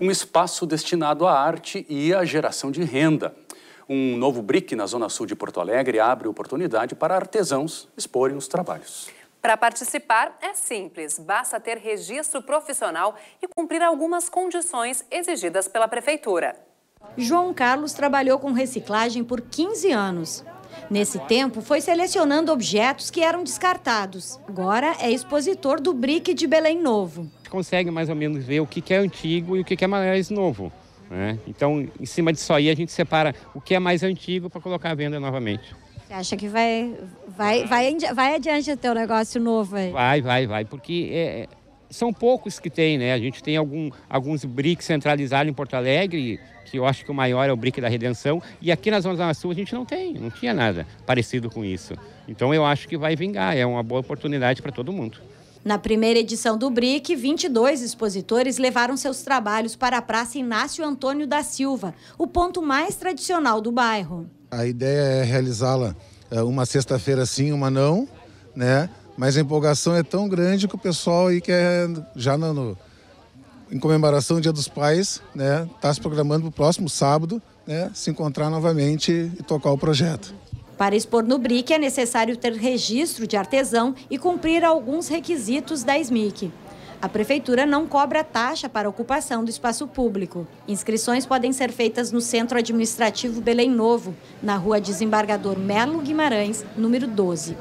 um espaço destinado à arte e à geração de renda. Um novo BRIC na Zona Sul de Porto Alegre abre oportunidade para artesãos exporem os trabalhos. Para participar é simples, basta ter registro profissional e cumprir algumas condições exigidas pela Prefeitura. João Carlos trabalhou com reciclagem por 15 anos. Nesse tempo, foi selecionando objetos que eram descartados. Agora é expositor do BRIC de Belém Novo. Consegue mais ou menos ver o que é antigo e o que é mais novo. Né? Então, em cima disso aí, a gente separa o que é mais antigo para colocar à venda novamente. Você acha que vai, vai, vai, vai adiante o teu negócio novo aí? Vai, vai, vai, porque é, é são poucos que tem, né? A gente tem algum, alguns BRICS centralizados em Porto Alegre, que eu acho que o maior é o BRIC da Redenção, e aqui na Zona Zona Sul a gente não tem, não tinha nada parecido com isso. Então eu acho que vai vingar, é uma boa oportunidade para todo mundo. Na primeira edição do BRIC, 22 expositores levaram seus trabalhos para a Praça Inácio Antônio da Silva, o ponto mais tradicional do bairro. A ideia é realizá-la eh, uma sexta-feira sim, uma não, né? mas a empolgação é tão grande que o pessoal aí quer, já no, no em comemoração do Dia dos Pais, né, está se programando para o próximo sábado né, se encontrar novamente e tocar o projeto. Para expor no BRIC é necessário ter registro de artesão e cumprir alguns requisitos da SMIC. A prefeitura não cobra taxa para ocupação do espaço público. Inscrições podem ser feitas no Centro Administrativo Belém Novo, na rua Desembargador Melo Guimarães, número 12.